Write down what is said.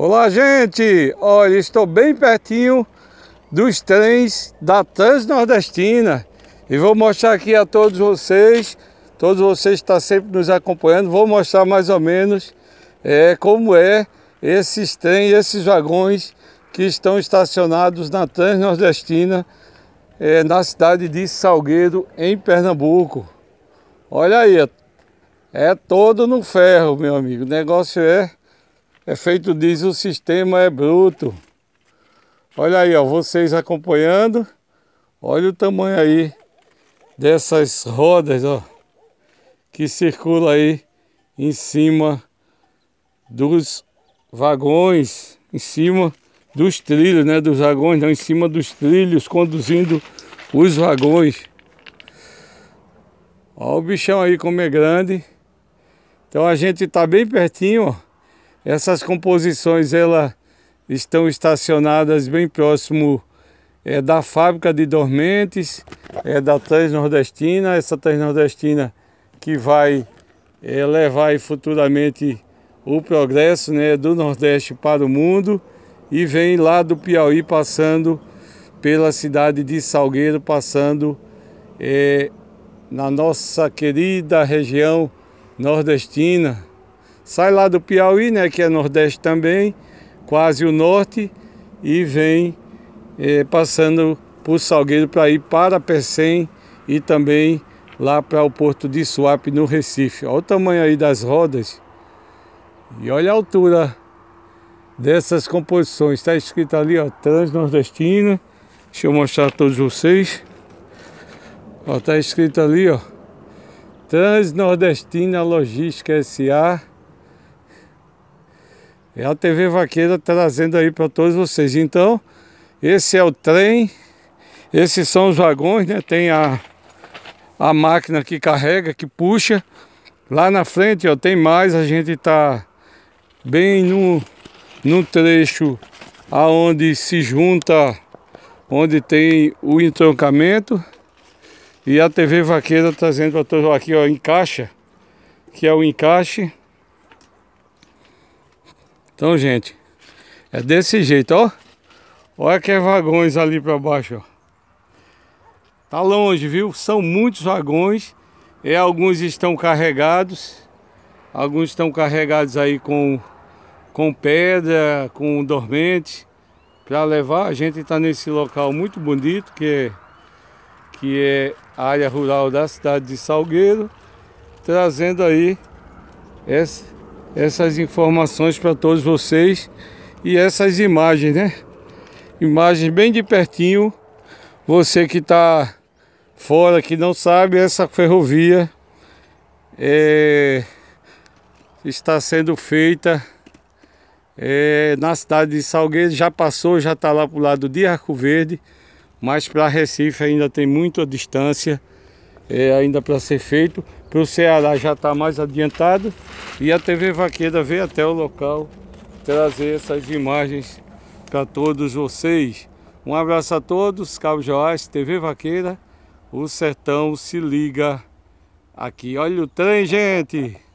Olá, gente! Olha, estou bem pertinho dos trens da Transnordestina e vou mostrar aqui a todos vocês, todos vocês que estão sempre nos acompanhando, vou mostrar mais ou menos é, como é esses trens, esses vagões que estão estacionados na Transnordestina é, na cidade de Salgueiro, em Pernambuco. Olha aí, é, é todo no ferro, meu amigo. O negócio é efeito diz, o sistema é bruto. Olha aí, ó, vocês acompanhando. Olha o tamanho aí dessas rodas, ó, que circula aí em cima dos vagões, em cima dos trilhos, né, dos vagões, não, em cima dos trilhos, conduzindo os vagões. Olha o bichão aí como é grande. Então a gente tá bem pertinho, ó essas composições ela, estão estacionadas bem próximo é, da fábrica de dormentes, é, da Transnordestina, essa Transnordestina que vai é, levar futuramente o progresso né, do Nordeste para o mundo e vem lá do Piauí passando pela cidade de Salgueiro, passando é, na nossa querida região nordestina, Sai lá do Piauí, né, que é Nordeste também, quase o Norte, e vem eh, passando por Salgueiro para ir para Pecém e também lá para o Porto de Suape, no Recife. Olha o tamanho aí das rodas e olha a altura dessas composições. Está escrito ali, ó, Transnordestina. Deixa eu mostrar a todos vocês. Está escrito ali, ó. Transnordestina Logística SA é a TV Vaqueira trazendo aí para todos vocês. Então, esse é o trem, esses são os vagões, né? Tem a, a máquina que carrega, que puxa. Lá na frente, ó, tem mais, a gente tá bem no, no trecho aonde se junta, onde tem o entroncamento. E a TV Vaqueira trazendo para todos aqui, ó, encaixa, que é o encaixe. Então, gente, é desse jeito, ó. Olha que é vagões ali para baixo, ó. Tá longe, viu? São muitos vagões e é, alguns estão carregados. Alguns estão carregados aí com com pedra, com dormente para levar. A gente está nesse local muito bonito que é, que é a área rural da cidade de Salgueiro, trazendo aí essa essas informações para todos vocês e essas imagens, né? Imagens bem de pertinho. Você que está fora, que não sabe, essa ferrovia é, está sendo feita é, na cidade de Salgueiro. Já passou, já está lá para o lado de Arco Verde, mas para Recife ainda tem muita distância é, ainda para ser feito que o Ceará já está mais adiantado e a TV Vaqueira veio até o local trazer essas imagens para todos vocês. Um abraço a todos, Cabo Joás, TV Vaqueira, o sertão se liga aqui. Olha o trem, gente!